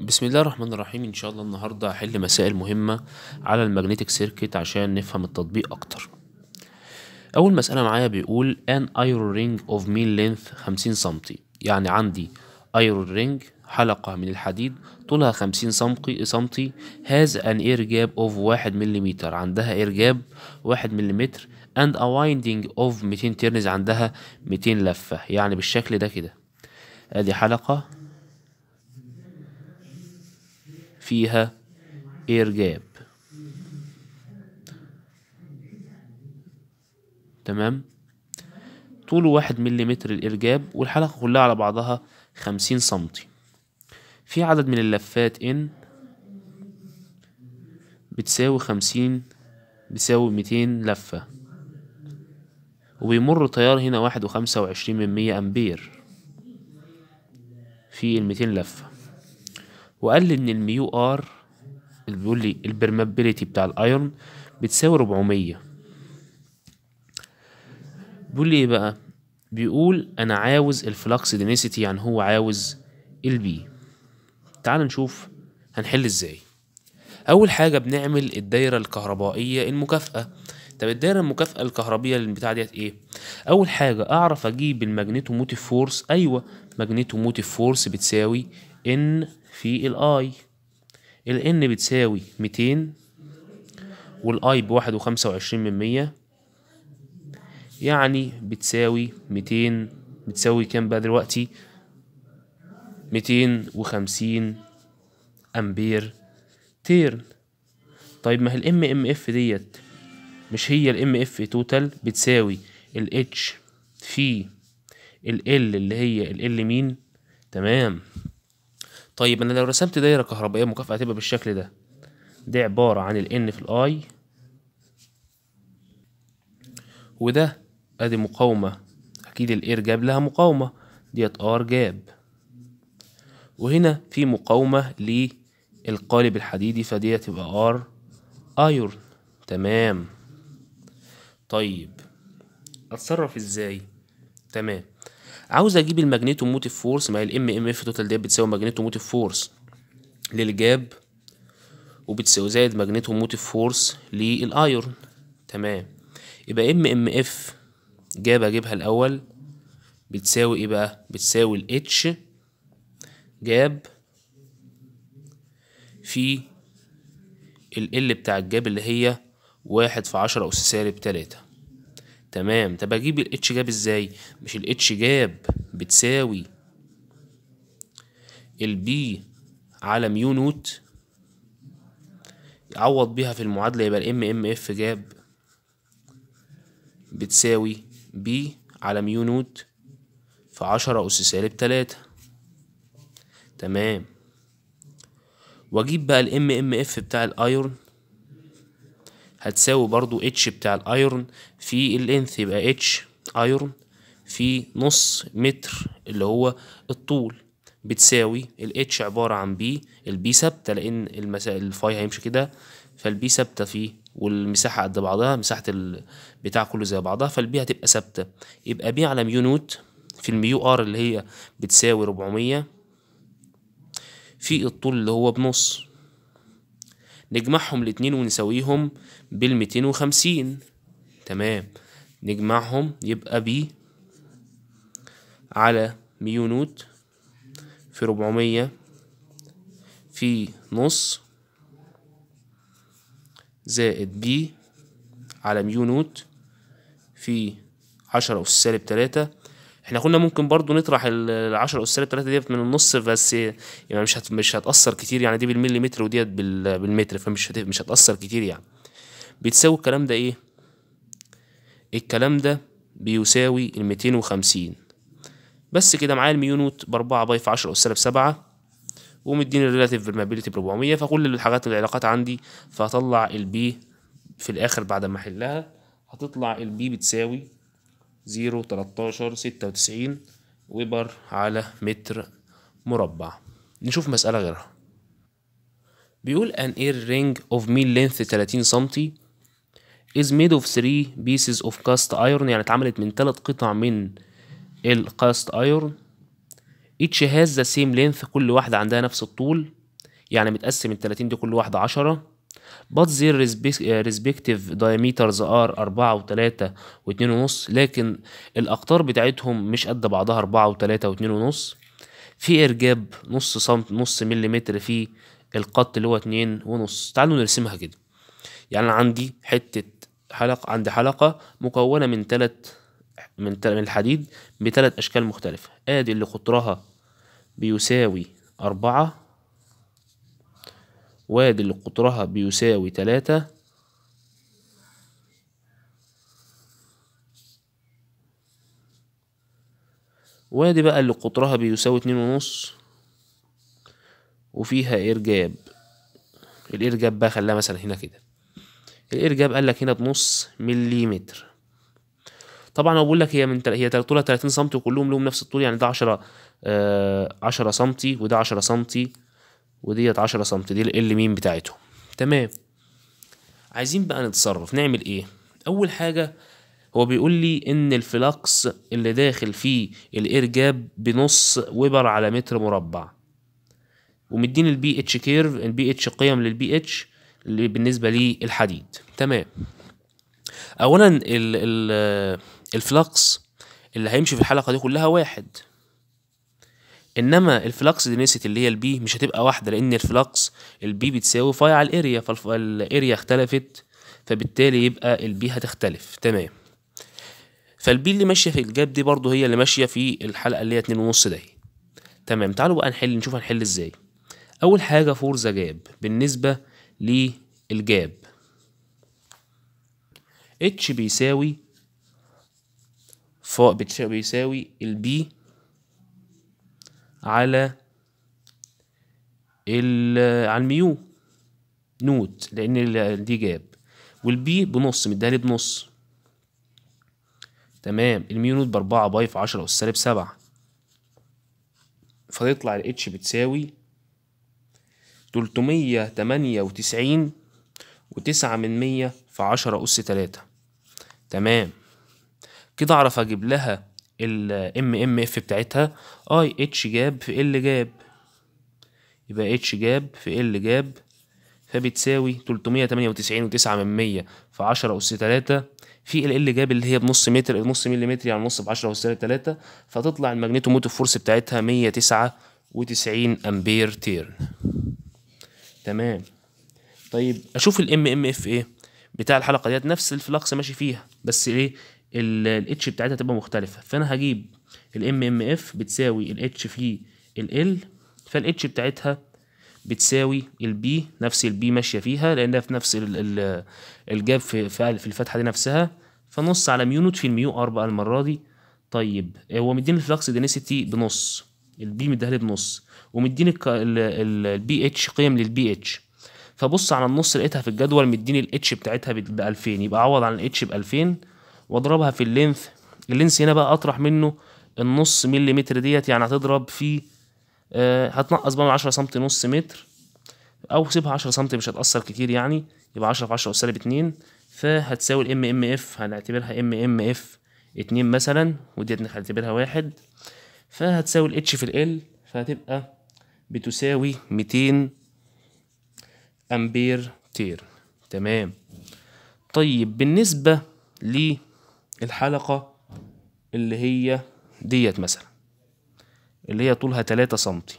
بسم الله الرحمن الرحيم ان شاء الله النهارده هحل مسائل مهمه على الماجنتيك سيركت عشان نفهم التطبيق اكتر اول مساله معايا بيقول ان ايرو رينج اوف مين لينث 50 سم يعني عندي ايرو رينج حلقه من الحديد طولها 50 سم سمتي has an air gap of 1 ملم عندها اير جاب 1 ملم and a winding of 200 turns عندها 200 لفه يعني بالشكل ده كده ادي حلقه فيها إرجاب تمام طوله واحد مليمتر الإرجاب والحلقة كلها على بعضها خمسين سنتي في عدد من اللفات ان بتساوي خمسين بتساوي ميتين لفة وبيمر تيار هنا واحد وخمسة وعشرين من مية أمبير في الميتين لفة وقال لي ان الميو ار اللي بيقول لي البرمابيليتي بتاع الايرون بتساوي 400 بيقول لي ايه بقى بيقول انا عاوز الفلكس دينسيتي يعني هو عاوز البي تعال نشوف هنحل ازاي اول حاجه بنعمل الدايره الكهربائيه المكافئه طب الدايره المكافئه الكهربيه للبتاع ديت ايه اول حاجه اعرف اجيب الماجنيتوموتيف فورس ايوه ماجنيتوموتيف فورس بتساوي ان في الاي الان بتساوي 200 والاي ب 1.25 من مية يعني بتساوي 200 بتساوي كام بقى دلوقتي 250 امبير تيرن طيب ما هي الام ام اف ديت مش هي الام اف توتال بتساوي الاتش في ال ال اللي هي ال ال مين تمام طيب انا لو رسمت دايره كهربائيه مكافئه هتبقى بالشكل ده دي عباره عن الان في الاي وده ادي مقاومه اكيد الاير جاب لها مقاومه ديت ار جاب وهنا في مقاومه للقالب الحديدي فديت تبقى ار ايرون تمام طيب اتصرف ازاي تمام عاوز اجيب الماجنيتو موتيف فورس ما هي الام ام اف توتال ديت بتساوي ماجنيتو موتيف فورس للجاب وبتساوي زائد ماجنيتو موتيف فورس للايرون تمام يبقى ام ام اف جاب اجيبها الاول بتساوي ايه بقى بتساوي الاتش جاب في ال ال بتاع الجاب اللي هي واحد في عشرة أس سالب تلاتة تمام طب اجيب الاتش جاب ازاي مش الاتش جاب بتساوي البي على ميو نوت عوض بيها في المعادلة يبقى الام ام اف جاب بتساوي بي على ميو نوت في عشرة أس سالب تلاتة تمام واجيب بقى الام ام اف بتاع الايرون هتساوي برضو اتش بتاع الايرون في الانث يبقى اتش ايرون في نص متر اللي هو الطول بتساوي الاتش عبارة عن بي البي ثابتة لأن المسا... الفاي هيمشي كده فالبي ثابتة فيه والمساحة قد بعضها مساحة البتاع كله زي بعضها فالبي هتبقى ثابتة يبقى بي على ميو نوت في الميو ار اللي هي بتساوي 400 في الطول اللي هو بنص نجمعهم الاتنين ونساويهم بالميتين وخمسين تمام نجمعهم يبقى بي على ميونوت في ربعمية في نص زائد بي على ميونوت في عشرة أس سالب تلاتة احنا كنا ممكن برضو نطرح ال10 اسره الثلاثه ديت من النص بس يعني مش هت مش هتاثر كتير يعني دي بالمليمتر وديت بالمتر فمش هت مش هتاثر كتير يعني بتساوي الكلام ده ايه الكلام ده بيساوي ال 250 بس كده معايا الميونوت ب 4 باي في 10 اس سالب 7 ومديني الريلاتيف فيرمابيلتي ب 400 فكل الحاجات العلاقات عندي فهطلع البي في الاخر بعد ما احلها هتطلع البي بتساوي زيرو تلاتاشر ستة وتسعين ويبر على متر مربع نشوف مسألة غيرها بيقول an air ring of mean length 30 سنتي is made of three pieces of cast iron يعني اتعملت من تلات قطع من الكاست iron each has the same length كل واحدة عندها نفس الطول يعني متقسم ال 30 دي كل واحدة عشرة but their uh, respective diameters are 4 و3 و2.5 لكن الأقطار بتاعتهم مش قد بعضها 4 و3 و2.5 في إرجاب نص سم نص مليمتر في القط اللي هو 2 2.5 تعالوا نرسمها كده يعني عندي حتة حلقة عندي حلقة مكونة من ثلاث من الحديد بثلاث أشكال مختلفة آدي اللي قطرها بيساوي أربعة واد اللي قطرها بيساوي تلاتة وادي بقى اللي قطرها بيساوي اتنين ونص وفيها إرجاب الإرجاب بقى خلاها مثلا هنا كده الإرجاب قال لك هنا بنص مليمتر طبعا هو بيقول لك هي من هي طولها 30 سم وكلهم لهم نفس الطول يعني ده 10 10 سم وده 10 سم وديت 10 سم دي ال مين بتاعتهم تمام عايزين بقى نتصرف نعمل ايه اول حاجه هو بيقول لي ان الفلكس اللي داخل فيه الاير جاب بنص ويبر على متر مربع ومدين البي اتش كيرف البي اتش قيم للبي اتش اللي بالنسبه للحديد تمام اولا الفلاكس الفلكس اللي هيمشي في الحلقه دي كلها واحد انما الفلكس دنسيتي اللي هي البي مش هتبقى واحده لان الفلكس البي بتساوي فاي على الاريا فالاريا اختلفت فبالتالي يبقى البي هتختلف تمام فالبي اللي ماشيه في الجاب دي برضو هي اللي ماشيه في الحلقه اللي هي اتنين ونص دي تمام تعالوا بقى نحل نشوف هنحل ازاي اول حاجه فور ذا جاب بالنسبه للجاب اتش بيساوي ف بيساوي البي على ال على الميو نوت لان دي جاب والبي بنص مديها لي بنص تمام الميو نوت باربعة باي في عشرة أس سالب سبعة فيطلع الاتش بتساوي تلتمية تمانية وتسعين وتسعة من مية في عشرة أس تلاتة تمام كده أعرف أجيب لها الام ام اف بتاعتها اي اتش جاب في ال جاب يبقى اتش جاب في ال جاب فبتساوي 398 وتسعين وتسعة من مية في 10 أس 3 في ال ال جاب اللي هي بنص متر نص مليمتر يعني نص في 10 أس 3 فتطلع الماجنيتوموتيف فورس بتاعتها 199 أمبير تيرن تمام طيب أشوف الام ام اف إيه بتاع الحلقة ديت نفس الفلكس ماشي فيها بس إيه الاتش بتاعتها تبقى مختلفه فانا هجيب الام ام اف بتساوي الاتش في ال فالاتش بتاعتها بتساوي البي نفس البي ماشيه فيها لانها في نفس الجاب في في الفتحه دي نفسها فنص على ميو نوت في الميو ار بقى المره دي طيب آه، هو مديني الفلكس دينسيتي بنص البي مديها لي بنص ومديني البي اتش قيم للبي اتش فبص على النص لقيتها في الجدول مديني الاتش بتاعتها ب 2000 يبقى اعوض عن الاتش ب 2000 واضربها في اللينث اللينث هنا بقى اطرح منه النص مليمتر ديت يعني هتضرب في آه هتنقص بقى من 10 سم نص متر او سيبها 10 سم مش هتاثر كتير يعني يبقى 10 في 10 وسالب 2 فهتساوي الام ام اف هنعتبرها ام ام اف 2 مثلا وديت هنعتبرها 1 فهتساوي الاتش في ال فهتبقى بتساوي 200 امبير تير تمام طيب بالنسبه ل الحلقة اللي هي ديت مثلا اللي هي طولها 3 سنتي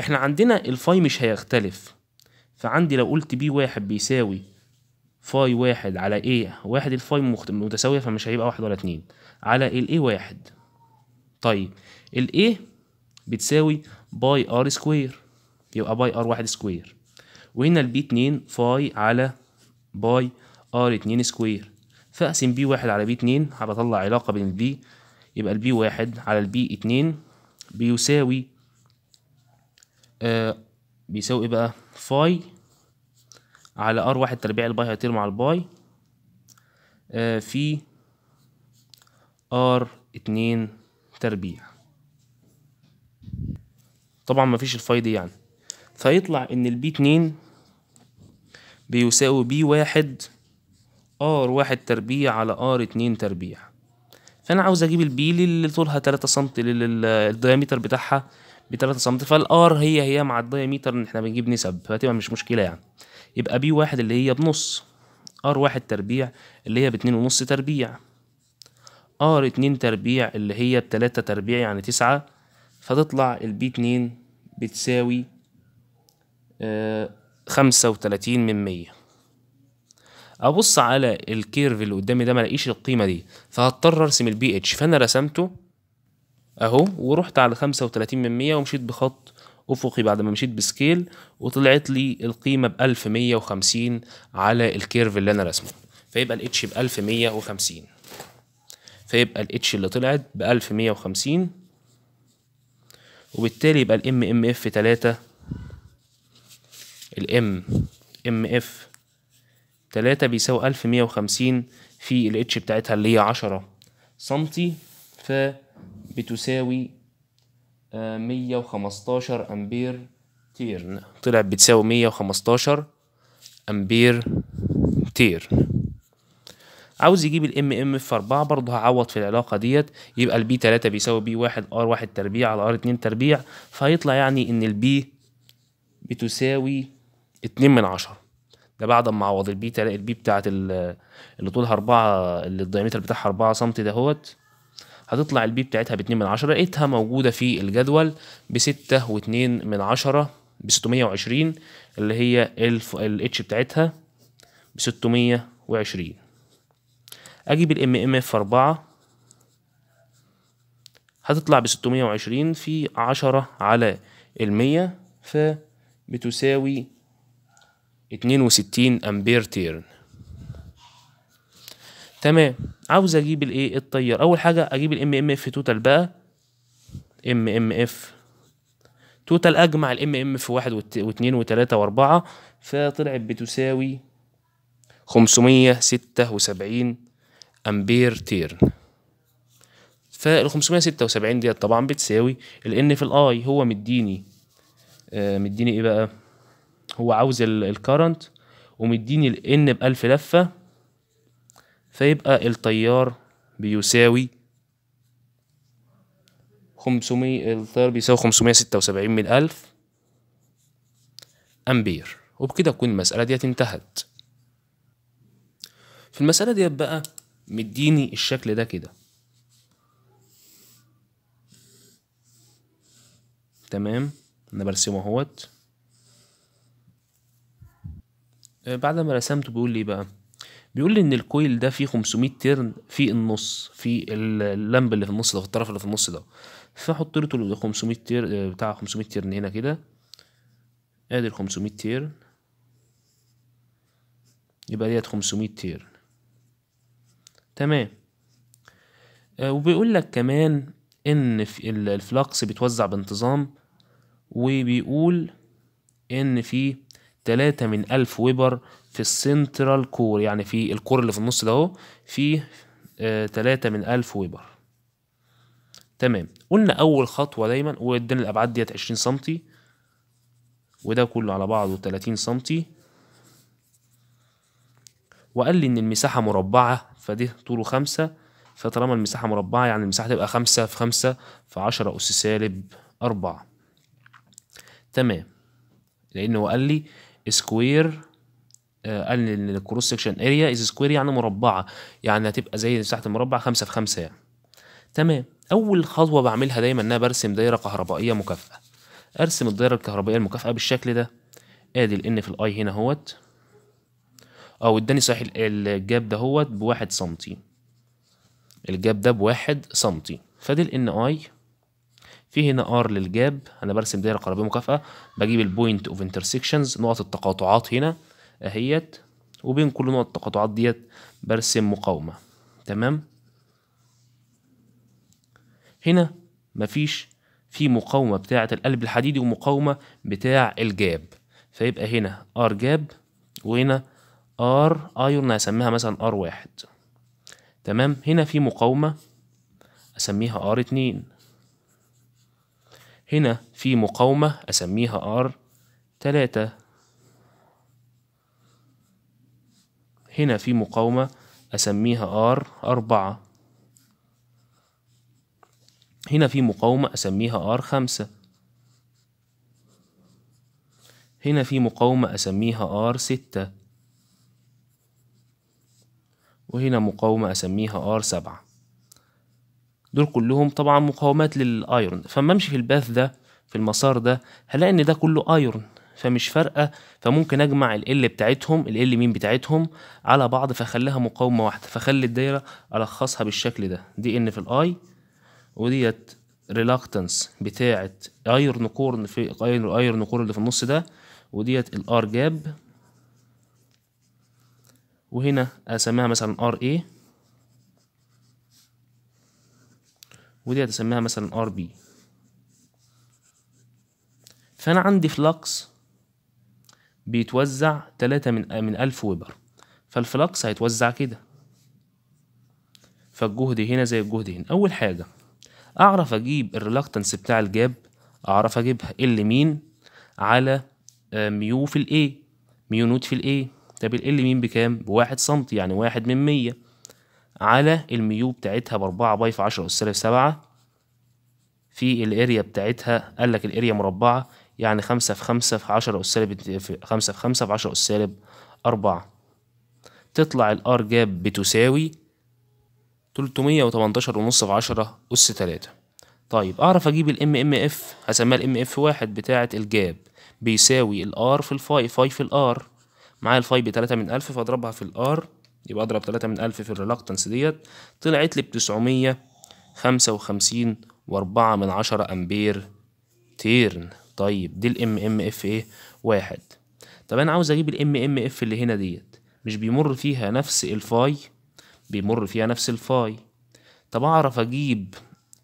احنا عندنا الفاي مش هيختلف فعندي لو قلت بي واحد بيساوي فاي واحد على ايه واحد الفاي متساوية فمش هيبقى واحد ولا اتنين على الايه واحد طيب الايه بتساوي باي ار سكوير يبقى باي ار واحد سكوير وهنا البي اتنين فاي على باي ار اتنين سكوير فاقسم بي واحد على بي اتنين هبطلع علاقة بين البي يبقى البي واحد على البي اتنين بيساوي آه بيساوي بقى فاي على ار واحد تربيع الباي هيطير مع الباي آه في ار اتنين تربيع طبعا مفيش الفاي دي يعني فيطلع ان البي اتنين بيساوي بي واحد ار واحد تربيع على ار اتنين تربيع فانا عاوز اجيب البيلي اللي طولها تلاتة سم الدياميتر بتاعها بتلاتة سم فالار هي هي مع الدياميتر ان احنا بنجيب نسب فهتبقى مش مشكلة يعني يبقى بي واحد اللي هي بنص ار واحد تربيع اللي هي باتنين ونص تربيع ار اتنين تربيع اللي هي بتلاتة تربيع يعني تسعة فتطلع البي اتنين بتساوي آه، خمسة وتلاتين من مية ابص على الكيرف اللي قدامي ده ما الاقيش القيمه دي فهضطر ارسم البي اتش فانا رسمته اهو ورحت على 35 من 100 ومشيت بخط افقي بعد ما مشيت بسكيل وطلعت لي القيمه ب 1150 على الكيرف اللي انا رسمه فيبقى الاتش ب 1150 فيبقى الاتش اللي طلعت ب 1150 وبالتالي يبقى الام ام اف 3 الام ام اف تلاتة بيساوي ألف مية وخمسين في الاتش بتاعتها اللي هي عشرة سنتي فبتساوي آه، مية وخمستاشر أمبير تيرن طلع بتساوي مية وخمستاشر أمبير تيرن عاوز يجيب الام ام في اربعة برضه هعوض في العلاقة ديت يبقى البي تلاتة بيساوي بي واحد ار واحد تربيع على ار اتنين تربيع فهيطلع يعني ان البي بتساوي اتنين من عشرة ده بعد ما عوض البي تلاقي البي بتاعه اللي طولها 4 اللي الدايمتر بتاعها 4 سم دهوت هتطلع البي بتاعتها ب 2 من 10 لقيتها موجوده في الجدول ب 6 و2 من 10 ب 620 اللي هي الاتش بتاعتها ب 620 اجيب الام ام اف 4 هتطلع ب 620 في 10 على المية فبتساوي 62 امبير تيرن تمام عاوز اجيب الايه التيار اول حاجه اجيب الام ام اف توتال بقى ام ام اف توتال اجمع الام ام في و واثنين و واربعة فطلعت بتساوي خمسمية ستة وسبعين امبير تيرن فال 576 ديت طبعا بتساوي الان في الاي هو مديني آه مديني ايه بقى هو عاوز الكرنت ومديني N بألف لفة فيبقى التيار بيساوي خمسمية التيار بيساوي خمسمية ستة وسبعين من ألف أمبير وبكده تكون المسألة ديت انتهت في المسألة ديت بقى مديني الشكل ده كده تمام انا برسمه اهوت آه، بعد ما رسمته بيقول لي إيه بقى بيقول لي ان الكويل ده فيه 500 ترن في النص في اللمب اللي في النص ده في الطرف اللي في النص ده فحط له 500 تير آه، بتاع 500 تيرن هنا كده ادي 500 تيرن يبقى ديت 500 تيرن تمام آه وبيقول لك كمان ان في الفلاكس بيتوزع بانتظام وبيقول ان فيه 3 من 1000 ويبر في السنترال كور يعني في الكور اللي في النص ده اهو فيه آه، 3 من 1000 ويبر تمام قلنا اول خطوه دايما وادينا الابعاد ديت 20 سم وده كله على بعضه 30 سم وقال لي ان المساحه مربعه فده طوله 5 فطالما المساحه مربعه يعني المساحه تبقى 5 في 5 في 10 اس سالب 4 تمام لان هو قال لي سكوير آه، قال ان الكروس سكشن اريا از سكوير يعني مربعه يعني هتبقى زي مساحه المربع 5 في 5 يعني تمام اول خطوه بعملها دايما ان انا برسم دايره كهربائيه مكافئه ارسم الدايره الكهربائيه المكافئه بالشكل ده ادي الان في الاي هنا اهوت او اداني صحيح الجاب ده اهوت بواحد سنتي الجاب ده بواحد سنتي فادي الان اي في هنا ار للجاب انا برسم دايره قرابيه مكافئه بجيب البوينت اوف انترسكشنز نقط التقاطعات هنا اهيت وبين كل نقط التقاطعات ديت برسم مقاومه تمام هنا مفيش في مقاومه بتاعه القلب الحديدي ومقاومه بتاع الجاب فيبقى هنا ار جاب وهنا ار ايون هسميها مثلا ار واحد تمام هنا في مقاومه اسميها ار اتنين هنا في مقاومة أسميها R تلاتة هنا في مقاومة أسميها R أربعة هنا في مقاومة أسميها R خمسة هنا في مقاومة أسميها R ستة وهنا مقاومة أسميها R سبعة دول كلهم طبعا مقاومات للايرون فما امشي في الباث ده في المسار ده هلاقي ان ده كله ايرون فمش فارقه فممكن اجمع ال ال بتاعتهم ال ال مين بتاعتهم على بعض فخليها مقاومه واحده فخلي الدايره الخصها بالشكل ده دي ان في الاي وديت ريلاكتنس بتاعه ايرون كورن في ايرون كورن اللي في النص ده وديت الار جاب وهنا اسميها مثلا ار ايه ودي هتسميها مثلا ار بي فانا عندي فلكس بيتوزع تلاتة من من ألف ويبر فالفلكس هيتوزع كده فالجهد هنا زي الجهد هنا أول حاجة أعرف أجيب الريلاكتنس بتاع الجاب أعرف أجيبها ال مين على آه، ميو في الـ A ميو نوت في الـ A طب ال مين بكام؟ بواحد سنتي يعني واحد من مية على الميو بتاعتها بأربعة باي في عشرة أس سالب سبعة في الاريا بتاعتها قال لك الاريا مربعة يعني خمسة في خمسة في عشرة أس سالب خمسة في خمسة في عشرة أس سالب أربعة تطلع الار جاب بتساوي تلتمية وتمنتاشر ونص في عشرة أس تلاتة طيب أعرف أجيب الام ام اف هسميها الام اف واحد بتاعة الجاب بيساوي الار في الفاي فاي في الار معايا الفاي بتلاتة من ألف فأضربها في الار يبقى اضرب 3 من 1000 في الريلاكتنس ديت طلعت لي ب وخمسين واربعة من عشرة امبير تيرن طيب دي الام ام اف ايه واحد طب انا عاوز اجيب الام ام اف اللي هنا ديت مش بيمر فيها نفس الفاي بيمر فيها نفس الفاي طب اعرف اجيب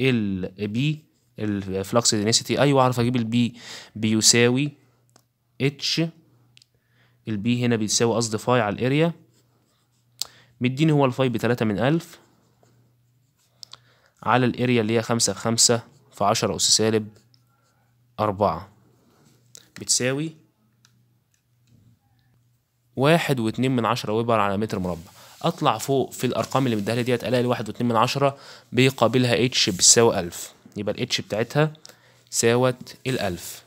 البي الفلكس دينسيتي ايوه اعرف اجيب البي بيساوي اتش البي هنا بيساوي قصدي فاي على الاريا مديني هو الفاي بتلاتة من ألف على الاريا اللي هي خمسة في خمسة في عشرة أس سالب أربعة بتساوي واحد واتنين من عشرة ويبر على متر مربع أطلع فوق في الأرقام اللي مديها لي ديت ألاقي واحد واتنين من عشرة بيقابلها اتش بتساوي ألف يبقى الاتش بتاعتها ساوت الألف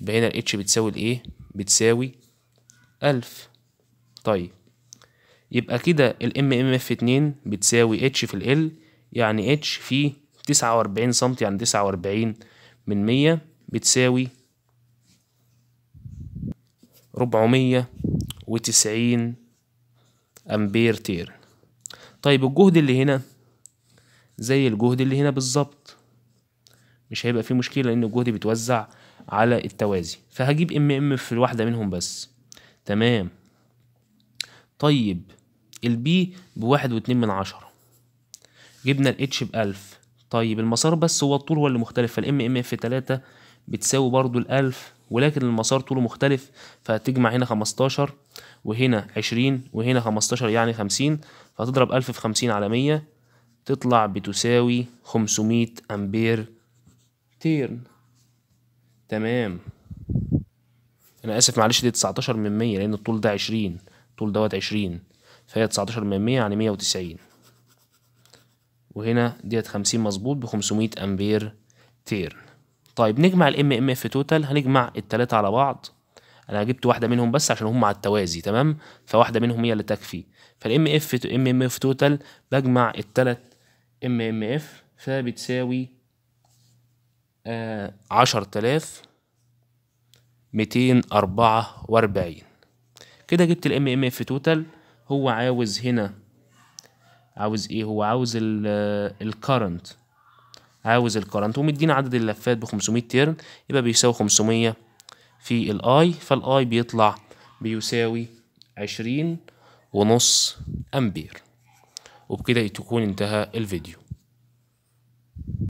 يبقى هنا الاتش بتساوي الإيه؟ بتساوي ألف طيب يبقى كده ال ام ام اف 2 بتساوي اتش في ال ال يعني اتش في 49 سم يعني 49 من 100 بتساوي 490 أمبير تير طيب الجهد اللي هنا زي الجهد اللي هنا بالظبط مش هيبقى فيه مشكلة لأن الجهد بيتوزع على التوازي فهجيب ام ام في الواحدة منهم بس تمام طيب البي بواحد واتنين من عشرة جبنا الاتش بألف طيب المسار بس هو الطول هو اللي مختلف فالام ام اف تلاتة بتساوي برضو الألف ولكن المسار طوله مختلف فهتجمع هنا خمستاشر وهنا عشرين وهنا خمستاشر يعني خمسين فهتضرب ألف في خمسين على مية تطلع بتساوي خمسمية أمبير تيرن تمام أنا آسف معلش دي تسعتاشر من مية لأن الطول ده عشرين الطول دوت عشرين فهي 19 من 100 يعني 190 وهنا ديت 50 مظبوط ب 500 امبير تيرن طيب نجمع الام ام اف توتال هنجمع التلاتة على بعض انا جبت واحده منهم بس عشان هم على التوازي تمام فواحده منهم هي اللي تكفي فالام اف ام ام اف توتال بجمع التلات ام ام اف فبتساوي آه، عشرة آلاف كده جبت الام ام اف توتال هو عاوز هنا عاوز ايه هو عاوز الكرنت عاوز الكرنت ومدينا عدد اللفات ب 500 تيرن يبقى بيساوي 500 في الاي فالاي بيطلع بيساوي 20 ونص امبير وبكده تكون انتهى الفيديو